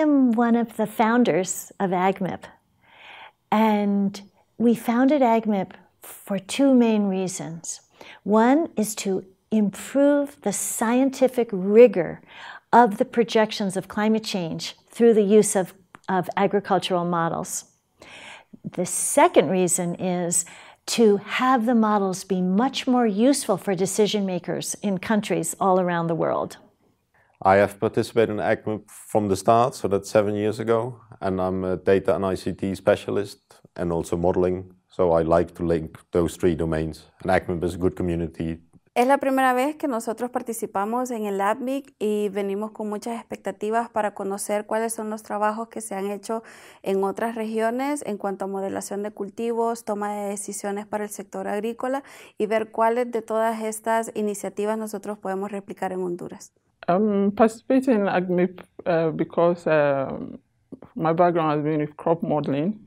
am one of the founders of AgMIP. And we founded AgMIP for two main reasons. One is to improve the scientific rigor of the projections of climate change through the use of, of agricultural models. The second reason is to have the models be much more useful for decision makers in countries all around the world. I have participated in ACMIP from the start, so that's seven years ago, and I'm a data and ICT specialist and also modeling. So I like to link those three domains. And ACMIP is a good community Es la primera vez que nosotros participamos en el APMIC y venimos con muchas expectativas para conocer cuáles son los trabajos que se han hecho en otras regiones en cuanto a modelación de cultivos, toma de decisiones para el sector agrícola y ver cuáles de todas estas iniciativas nosotros podemos replicar en Honduras. background crop modeling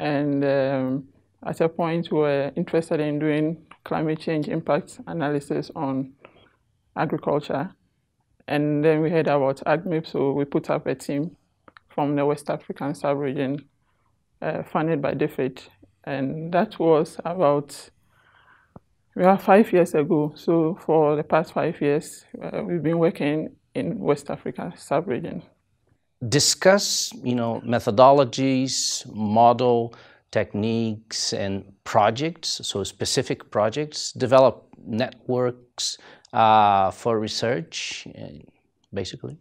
um, at a point we were interested in doing climate change impact analysis on agriculture. And then we heard about AgMIP, so we put up a team from the West African sub-region uh, funded by DFID. And that was about we are five years ago. So for the past five years, uh, we've been working in West Africa sub-region. Discuss, you know, methodologies, model, techniques and projects, so specific projects, develop networks uh, for research, uh, basically.